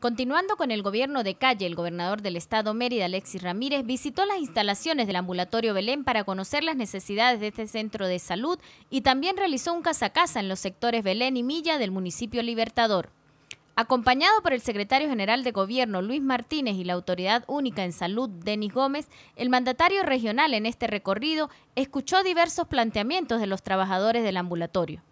Continuando con el gobierno de calle, el gobernador del estado Mérida, Alexis Ramírez, visitó las instalaciones del ambulatorio Belén para conocer las necesidades de este centro de salud y también realizó un casa a casa en los sectores Belén y Milla del municipio Libertador. Acompañado por el secretario general de gobierno Luis Martínez y la autoridad única en salud Denis Gómez, el mandatario regional en este recorrido escuchó diversos planteamientos de los trabajadores del ambulatorio.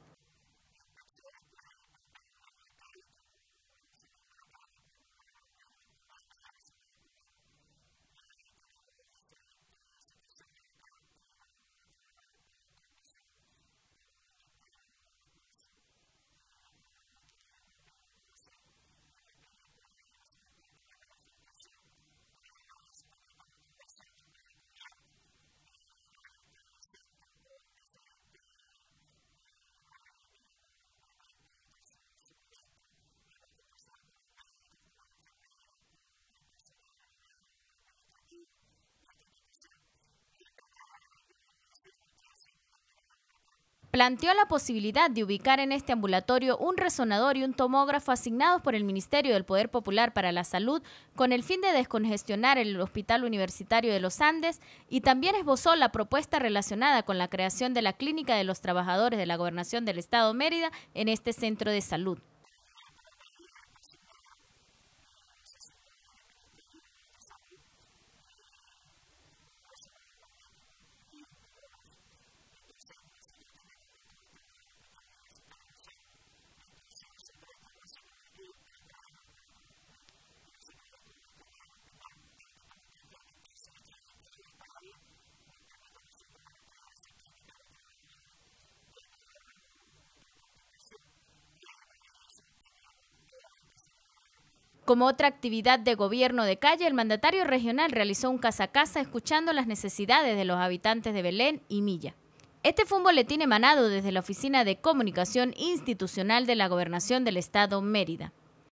planteó la posibilidad de ubicar en este ambulatorio un resonador y un tomógrafo asignados por el Ministerio del Poder Popular para la Salud con el fin de descongestionar el Hospital Universitario de los Andes y también esbozó la propuesta relacionada con la creación de la Clínica de los Trabajadores de la Gobernación del Estado Mérida en este centro de salud. Como otra actividad de gobierno de calle, el mandatario regional realizó un casa a casa escuchando las necesidades de los habitantes de Belén y Milla. Este fue un boletín emanado desde la Oficina de Comunicación Institucional de la Gobernación del Estado Mérida.